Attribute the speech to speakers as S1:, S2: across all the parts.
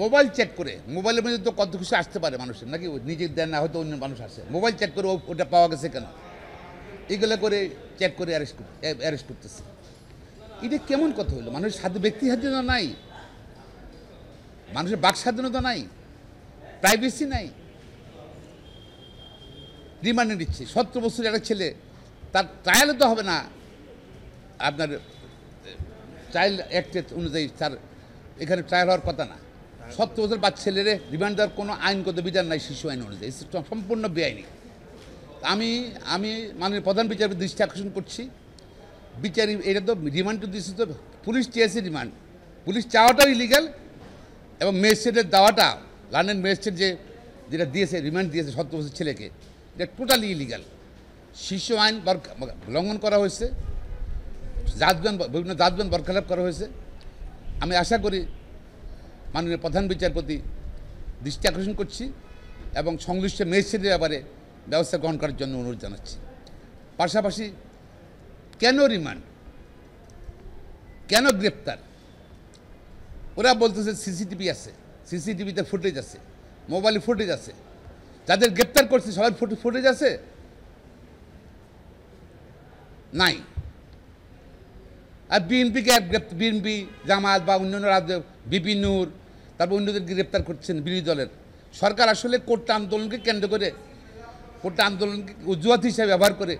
S1: mobile check করে মোবাইলের মধ্যে তো কত কিছু আসতে পারে মানুষের নাকি নিজে দেন না হয়তো অন্য মানুষ আসে মোবাইল চেক করে ওটা পাওয়া গেছে কেন এগুলো করে চেক করে অ্যারেস্ট অ্যারেস্ট করতেছে এটা কেমন কথা হলো মানুষের সাধ ব্যক্তি স্বাধীনতা নাই মানুষের বাক স্বাধীনতা নাই প্রাইভেসি নাই রিমান্ডে নিচ্ছে সত্তর বছরের একটা ছেলে তার ট্রায়ালও তো হবে না আপনার চাইল্ড অ্যাক্টের অনুযায়ী তার এখানে ট্রায়াল হওয়ার কথা না সত্তর বছর বাচ্চা ছেলেরে রিমান্ড দেওয়ার কোনো আইনগত বিধান নাই শিশু আইন অনুযায়ী সম্পূর্ণ বেআইনি আমি আমি মাননীয় প্রধান বিচারপতি দৃষ্টি আকর্ষণ করছি বিচারী এটা তো রিমান্ড তো দিচ্ছে তো পুলিশ চেয়েছে রিমান্ড পুলিশ চাওয়াটাও ইলিগাল এবং ম্যাজিস্ট্রেটের দেওয়াটা লন্ডন ম্যাজিস্ট্রেট যে যেটা দিয়েছে রিমান্ড দিয়েছে সত্তর বছর ছেলেকে এটা টোটালি ইলিগাল শিশু আইন লঙ্ঘন করা হয়েছে জাজবেন বিভিন্ন জাতবান বরখালাপ করা হয়েছে আমি আশা করি মাননীয় প্রধান বিচারপতি দৃষ্টি আকর্ষণ করছি এবং সংশ্লিষ্ট মেজিস্ট্রেটের ব্যাপারে ব্যবস্থা গ্রহণ করার জন্য অনুরোধ জানাচ্ছি পাশাপাশি কেন রিমান্ড কেন গ্রেপ্তার ওরা বলতেছে সিসিটিভি আছে সিসিটিভিতে ফুটেজ আছে মোবাইলে ফুটেজ আছে যাদের গ্রেপ্তার করছে সবার ফুটেজ আছে নাই আর বিএনপিকে বিএনপি জামাত বা অন্যান্য রাজ্য বিপিনুর তারপর অন্যদের গ্রেপ্তার করছেন বিরোধী দলের সরকার আসলে কোট্টা আন্দোলনকে কেন্দ্র করে কোট্টা আন্দোলনকে অজুহাত হিসাবে ব্যবহার করে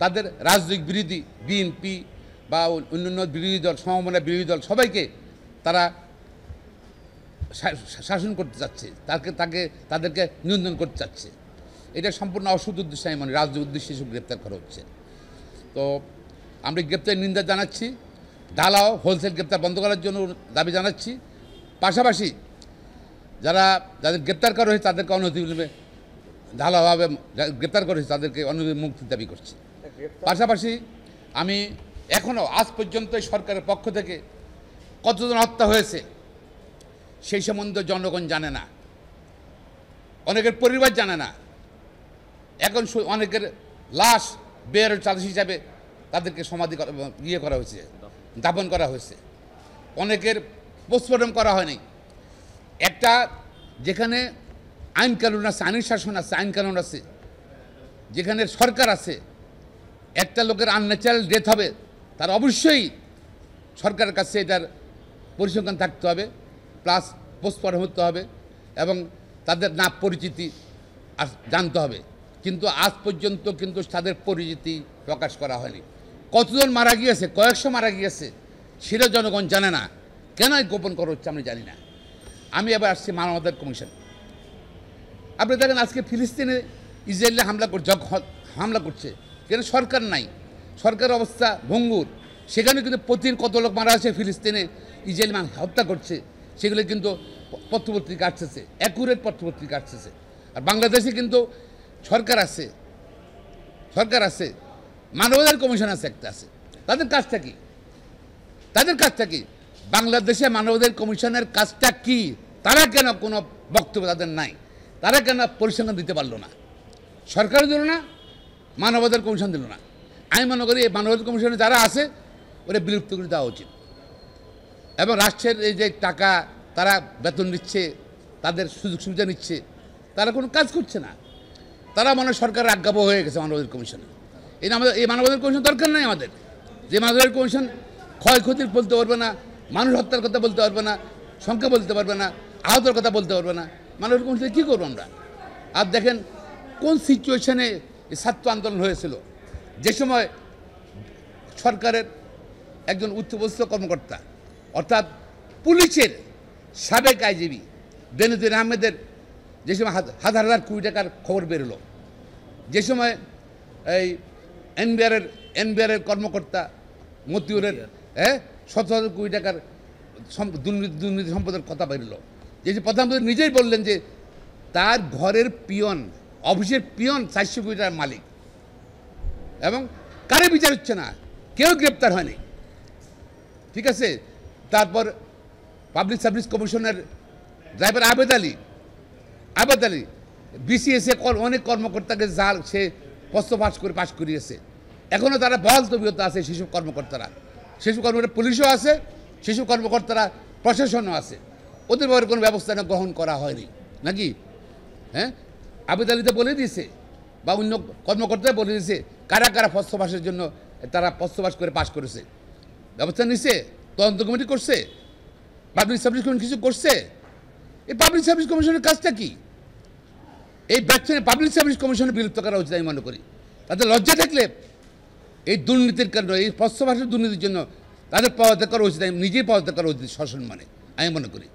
S1: তাদের রাজনৈতিক বিরোধী বিএনপি বা অন্য অন্য বিরোধী দল সমমনা বিরোধী দল সবাইকে তারা শাসন করতে চাচ্ছে তাকে তাকে তাদেরকে নিয়ন্ত্রণ করতে চাচ্ছে এটা সম্পূর্ণ অসুদ উদ্দেশ্যে আমি মানে রাজনৈতিক উদ্দেশ্যে এসব গ্রেপ্তার করা হচ্ছে তো আমরা গ্রেপ্তারের নিন্দা জানাচ্ছি ডালাও হোলসেল গ্রেপ্তার বন্ধ করার জন্য দাবি জানাচ্ছি পাশাপাশি যারা যাদের গ্রেপ্তার করা হয়েছে তাদেরকে অনুমতি মিলবে ঢালাভাবে গ্রেপ্তার করা হয়েছে তাদেরকে অনুমতি মুক্তি দাবি করছি পাশাপাশি আমি এখনও আজ পর্যন্ত সরকারের পক্ষ থেকে কতজন হত্যা হয়েছে সেই সম্বন্ধে জনগণ জানে না অনেকের পরিবার জানে না এখন অনেকের লাশ বের চালস হিসাবে তাদেরকে সমাধি ইয়ে করা হয়েছে দাপন করা হয়েছে অনেকের পোস্টমর্টম করা হয়নি একটা যেখানে আইন কানুন আছে আইন শাসন আছে আইন কানুন আছে যেখানে সরকার আছে একটা লোকের আননেচারাল ডেথ হবে তার অবশ্যই সরকারের কাছে এটার পরিসংখ্যান থাকতে হবে প্লাস পোস্টমর্টম হতে হবে এবং তাদের না পরিচিতি জানতে হবে কিন্তু আজ পর্যন্ত কিন্তু তাদের পরিচিতি প্রকাশ করা হয়নি কতজন মারা গিয়েছে কয়েকশো মারা গিয়েছে সেটা জনগণ জানে না কেন গোপন করা হচ্ছে আমি জানি না আমি এবার আসছি মানবাধিকার কমিশন আপনি দেখেন আজকে ফিলিস্তিনে ইসরায়েলে হামলা করছে হামলা করছে কেন সরকার নাই সরকার অবস্থা ভঙ্গুর সেখানে কিন্তু প্রতিদিন কত লোক মারা আছে ফিলিস্তিনে ইসরায়েল মান হত্যা করছে সেগুলো কিন্তু পত্রপত্রিকা আসতেছে অ্যাকুরেট পত্রপত্রিকা আসতেছে আর বাংলাদেশে কিন্তু সরকার আছে সরকার আছে মানবাধিকার কমিশন আছে একটা আছে তাদের কাজটা কি তাদের কাজটা কি বাংলাদেশে মানবাধিকার কমিশনের কাজটা কি তারা কেন কোনো বক্তব্য তাদের নাই তারা কেন পরিসংখ্যান দিতে পারলো না সরকারও দিল না মানবাধিকার কমিশন দিল না আমি মনে করি এই মানবাধিকার কমিশনে যারা আছে ওরা বিলুপ্ত করে দেওয়া উচিত এবং রাষ্ট্রের এই যে টাকা তারা বেতন নিচ্ছে তাদের সুযোগ সুবিধা নিচ্ছে তারা কোনো কাজ করছে না তারা হয় সরকারের আজ্ঞাপ হয়ে গেছে মানবাধিকার কমিশনে এই আমাদের এই মানবাধিকার কমিশন দরকার নাই আমাদের যে মানবাধিকার কমিশন ক্ষয়ক্ষতির বলতে পারবে না মানুষ হত্যার কথা বলতে পারবে না সংখ্যা বলতে পারবে না আহতের কথা বলতে পারবে না মানুষ কোন কী করবো আমরা আর দেখেন কোন সিচুয়েশনে ছাত্র আন্দোলন হয়েছিল যে সময় সরকারের একজন উচ্চপদস্থ কর্মকর্তা অর্থাৎ পুলিশের সাবেক আইজিবি দেনুদ্দিন আহমেদের যে সময় হাজার হাজার কোটি টাকার খবর বেরোলো যে সময় এই এনবিআরের এনবিআরের কর্মকর্তা মতিউরের হ্যাঁ শত শত কোটি টাকার দুর্নীতি দুর্নীতি সম্পদের কথা বেরোলো যে প্রধানমন্ত্রী নিজেই বললেন যে তার ঘরের পিয়ন অফিসের পিয়ন চারশো কোটি টাকার মালিক এবং কারে বিচার হচ্ছে না কেউ গ্রেপ্তার হয়নি ঠিক আছে তারপর পাবলিক সার্ভিস কমিশনের ড্রাইভার আবেদ আলী আবেদ আলী বিসিএসএ অনেক কর্মকর্তাকে যার সে প্রশ্ন পাশ করে পাশ করিয়েছে এখনও তারা বহাল তবিয়তা আছে সেসব কর্মকর্তারা শিশু কর্মকর্তা পুলিশও আছে শিশু কর্মকর্তারা প্রশাসনও আছে ওদের ব্যাপারে কোনো ব্যবস্থা গ্রহণ করা হয়নি নাকি হ্যাঁ আবেদ আলীতে বলে দিয়েছে বা অন্য কর্মকর্তায় বলে দিয়েছে কারা কারা পস্তবাসের জন্য তারা পস্তবাস করে পাশ করেছে ব্যবস্থা নিছে তদন্ত কমিটি করছে পাবলিক সার্ভিস কমিশন কিছু করছে এই পাবলিক সার্ভিস কমিশনের কাজটা কি এই ব্যাচনে পাবলিক সার্ভিস কমিশনের বিলুপ্ত করা উচিত আমি মনে করি তাদের লজ্জা থাকলে এই দুর্নীতির কারণে এই স্পষ্ট ভাষার দুর্নীতির জন্য তাদের পদত্যাগ করা উচিত আমি নিজেই পদত্যাগ করা উচিত শাসন মানে আমি মনে করি